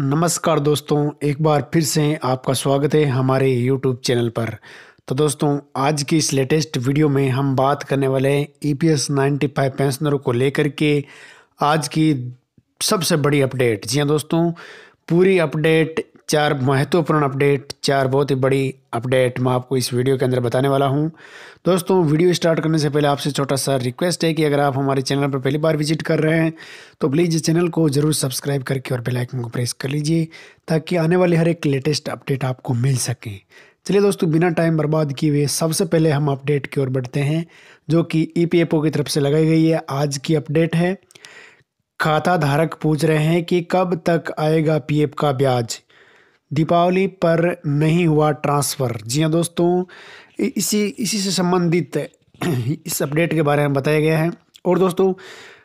नमस्कार दोस्तों एक बार फिर से आपका स्वागत है हमारे यूट्यूब चैनल पर तो दोस्तों आज की इस लेटेस्ट वीडियो में हम बात करने वाले हैं E e P S ninety five पेंशनरों को लेकर के आज की सबसे बड़ी अपडेट जी हाँ दोस्तों पूरी अपडेट चार महत्वपूर्ण अपडेट चार बहुत ही बड़ी अपडेट मैं आपको इस वीडियो के अंदर बताने वाला हूं दोस्तों वीडियो स्टार्ट करने से पहले आपसे छोटा सा रिक्वेस्ट है कि अगर आप हमारे चैनल पर पहली बार विजिट कर रहे हैं तो प्लीज़ इस चैनल को ज़रूर सब्सक्राइब करके और बेलाइकन को प्रेस कर लीजिए ताकि आने वाले हर एक लेटेस्ट अपडेट आपको मिल सके चलिए दोस्तों बिना टाइम बर्बाद किए हुए सबसे पहले हम अपडेट की ओर बढ़ते हैं जो कि ई e की तरफ से लगाई गई है आज की अपडेट है खाता धारक पूछ रहे हैं कि कब तक आएगा पीएफ का ब्याज दीपावली पर नहीं हुआ ट्रांसफ़र जी हाँ दोस्तों इसी इसी से संबंधित इस अपडेट के बारे में बताया गया है और दोस्तों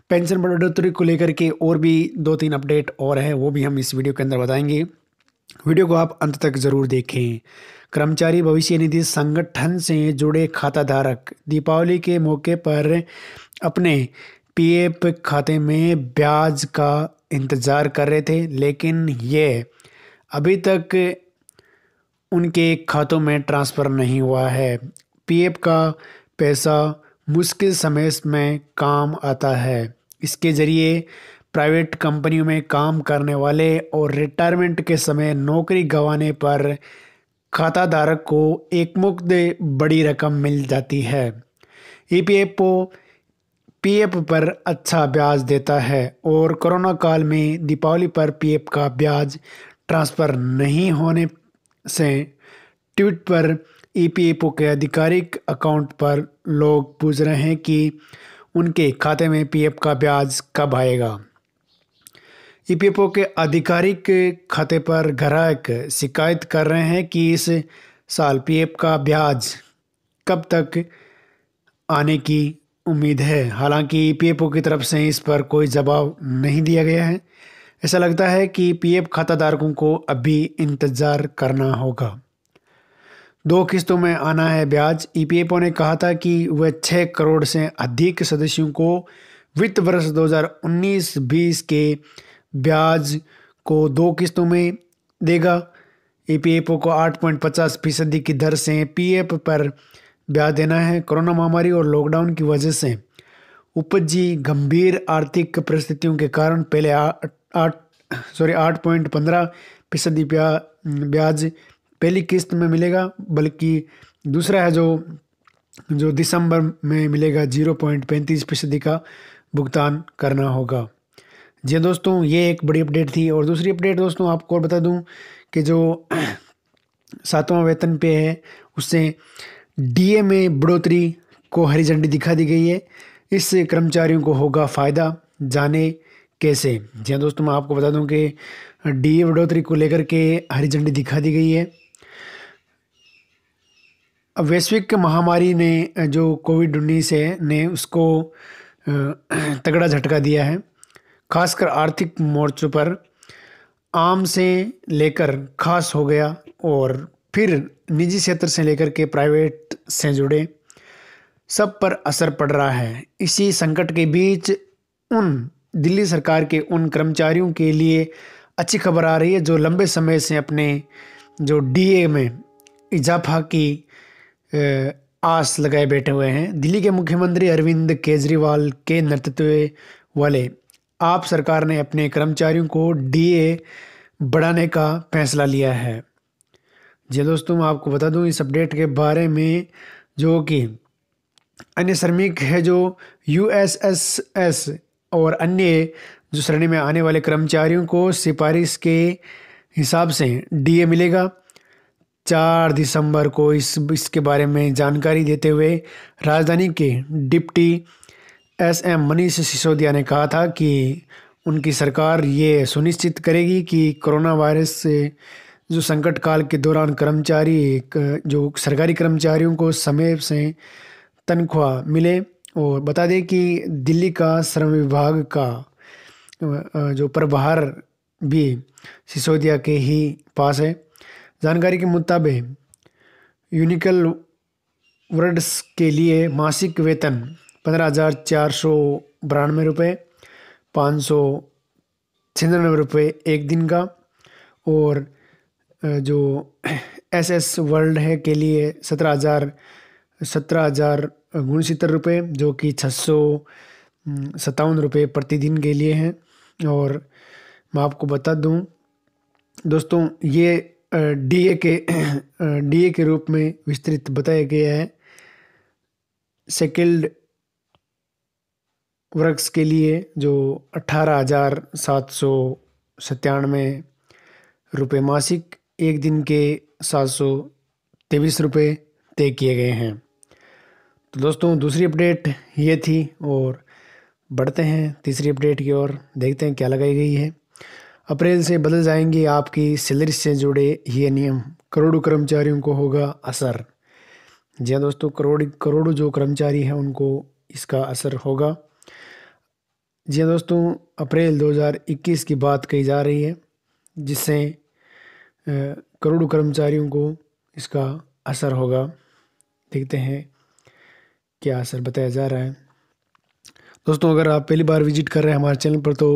पेंशन बढ़ोतरी को लेकर के और भी दो तीन अपडेट और है वो भी हम इस वीडियो के अंदर बताएंगे वीडियो को आप अंत तक ज़रूर देखें कर्मचारी भविष्य निधि संगठन से जुड़े खाता धारक दीपावली के मौके पर अपने पीएफ खाते में ब्याज का इंतज़ार कर रहे थे लेकिन ये अभी तक उनके खातों में ट्रांसफ़र नहीं हुआ है पीएफ का पैसा मुश्किल समय में काम आता है इसके ज़रिए प्राइवेट कंपनियों में काम करने वाले और रिटायरमेंट के समय नौकरी गंवाने पर खाता धारक को एक बड़ी रकम मिल जाती है E P F O PF पर अच्छा ब्याज देता है और कोरोना काल में दीपावली पर पीएफ का ब्याज ट्रांसफ़र नहीं होने से ट्वीट पर ईपीएफओ e के आधिकारिक अकाउंट पर लोग पूछ रहे हैं कि उनके खाते में पीएफ का ब्याज कब आएगा ईपीएफओ e के आधिकारिक खाते पर ग्राहक शिकायत कर रहे हैं कि इस साल पीएफ का ब्याज कब तक आने की उम्मीद है हालांकि ईपीएफओ e की तरफ से इस पर कोई जवाब नहीं दिया गया है ऐसा लगता है कि पीएफ खाता धारकों को अभी इंतज़ार करना होगा दो किस्तों में आना है ब्याज ईपीएफओ e ने कहा था कि वह छः करोड़ से अधिक सदस्यों को वित्त वर्ष 2019-20 के ब्याज को दो किस्तों में देगा ईपीएफओ e को 8.50 फीसदी की दर से पीएफ पर ब्याज देना है कोरोना महामारी और लॉकडाउन की वजह से उपजी गंभीर आर्थिक परिस्थितियों के कारण पहले आठ सॉरी आठ पॉइंट पंद्रह फीसदी ब्याज पहली किस्त में मिलेगा बल्कि दूसरा है जो जो दिसंबर में मिलेगा जीरो पॉइंट पैंतीस फीसदी का भुगतान करना होगा जी हाँ दोस्तों ये एक बड़ी अपडेट थी और दूसरी अपडेट दोस्तों आपको और बता दूं कि जो सातवां वेतन पे है उससे डीए में बढ़ोतरी को हरी झंडी दिखा दी गई है इससे कर्मचारियों को होगा फ़ायदा जाने कैसे जी हाँ दोस्तों मैं आपको बता दूं कि डी ए बढ़ोतरी को लेकर के हरी झंडी दिखा दी गई है वैश्विक महामारी ने जो कोविड उन्नीस है ने उसको तगड़ा झटका दिया है खासकर आर्थिक मोर्चों पर आम से लेकर खास हो गया और फिर निजी क्षेत्र से लेकर के प्राइवेट से जुड़े सब पर असर पड़ रहा है इसी संकट के बीच उन दिल्ली सरकार के उन कर्मचारियों के लिए अच्छी खबर आ रही है जो लंबे समय से अपने जो डीए में इजाफा की आस लगाए बैठे हुए हैं दिल्ली के मुख्यमंत्री अरविंद केजरीवाल के नेतृत्व वाले आप सरकार ने अपने कर्मचारियों को डीए बढ़ाने का फैसला लिया है जी हाँ दोस्तों मैं आपको बता दूं इस अपडेट के बारे में जो कि अन्य श्रमिक है जो यू एस एस एस और अन्य जो श्रेणी में आने वाले कर्मचारियों को सिफारिश के हिसाब से डीए मिलेगा चार दिसंबर को इस इसके बारे में जानकारी देते हुए राजधानी के deputy C M Manish Sisodia ने कहा था कि उनकी सरकार ये सुनिश्चित करेगी कि कोरोना वायरस से जो संकट काल के दौरान कर्मचारी जो सरकारी कर्मचारियों को समय से तनख्वाह मिले और बता दें कि दिल्ली का श्रम विभाग का जो प्रभार भी सिसोदिया के ही पास है जानकारी के मुताबिक यूनिकल वर्ड्स के लिए मासिक वेतन पंद्रह हज़ार चार सौ बानवे रुपये पाँच सौ छियानवे रुपये एक दिन का और जो एस एस वर्ल्ड है के लिए सत्रह हज़ार सत्रह हज़ार उनसत्तर रुपये जो कि छः सौ सत्तावन रुपये प्रतिदिन के लिए हैं और मैं आपको बता दूं दोस्तों ये डीए के डीए के रूप में विस्तृत बताया गया है सेकल्ड वर्क्स के लिए जो अठारह हज़ार सात सौ सत्तानवे रुपये मासिक एक दिन के सात सौ तेईस रुपये तय किए गए हैं तो दोस्तों दूसरी अपडेट ये थी और बढ़ते हैं तीसरी अपडेट की ओर देखते हैं क्या लगाई गई है अप्रैल से बदल जाएंगे आपकी सैलरी से जुड़े ये नियम करोड़ों कर्मचारियों को होगा असर जी हाँ दोस्तों करोड़ करोड़ों जो कर्मचारी हैं उनको इसका असर होगा जी हाँ दोस्तों अप्रैल 2021 की बात कही जा रही है जिससे करोड़ों कर्मचारियों को इसका असर होगा देखते हैं क्या असर बताया जा रहा है दोस्तों अगर आप पहली बार विजिट कर रहे हैं हमारे चैनल पर तो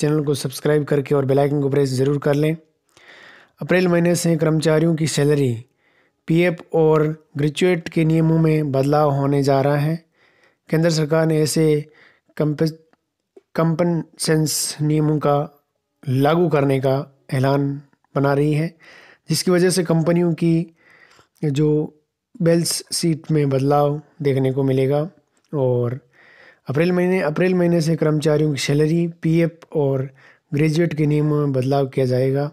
चैनल को सब्सक्राइब करके और बेल आइकन को प्रेस ज़रूर कर लें अप्रैल महीने से कर्मचारियों की सैलरी पीएफ और ग्रेजुएट के नियमों में बदलाव होने जा रहा है केंद्र सरकार ने ऐसे कंपनसेंस नियमों का लागू करने का ऐलान बना रही है जिसकी वजह से कंपनियों की जो बेल्स सीट में बदलाव देखने को मिलेगा और अप्रैल महीने अप्रैल महीने से कर्मचारियों की सैलरी पीएफ और ग्रेजुएट के नियमों में बदलाव किया जाएगा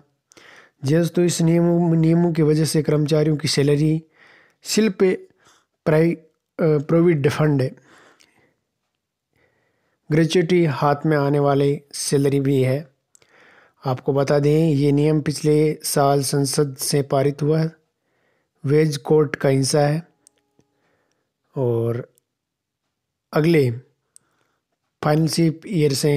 जैस तो इस नियमों नियमों की वजह से कर्मचारियों की सैलरी शिल्प प्राइ प्रोविड फंड ग्रेचुटी हाथ में आने वाले सैलरी भी है आपको बता दें ये नियम पिछले साल संसद से पारित हुआ है वेज कोर्ट का हिस्सा है और अगले फाइनलशिप ईयर से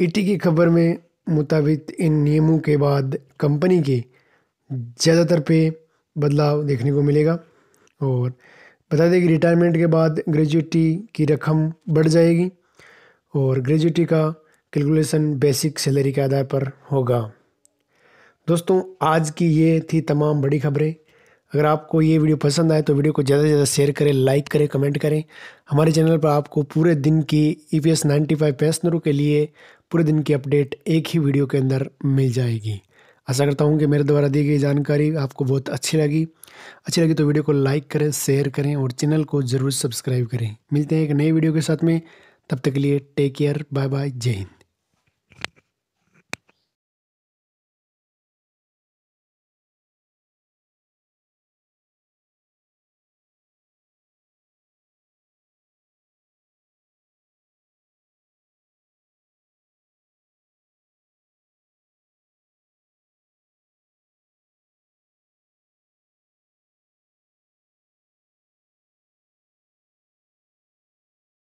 ईटी e की खबर में मुताबिक इन नियमों के बाद कंपनी के ज़्यादातर पे बदलाव देखने को मिलेगा और बता दें कि रिटायरमेंट के बाद ग्रेजुएटी की रकम बढ़ जाएगी और ग्रेजुएटी का कैलकुलेशन बेसिक सैलरी के आधार पर होगा दोस्तों आज की ये थी तमाम बड़ी खबरें अगर आपको ये वीडियो पसंद आए तो वीडियो को ज़्यादा से ज़्यादा शेयर करें लाइक करें कमेंट करें हमारे चैनल पर आपको पूरे दिन की E P S ninety five पेंशनरों के लिए पूरे दिन की अपडेट एक ही वीडियो के अंदर मिल जाएगी आशा करता हूँ कि मेरे द्वारा दी गई जानकारी आपको बहुत अच्छी लगी अच्छी लगी तो वीडियो को लाइक करें शेयर करें और चैनल को ज़रूर सब्सक्राइब करें मिलते हैं एक नए वीडियो के साथ में तब तक के लिए टेक केयर बाय बाय जय हिंद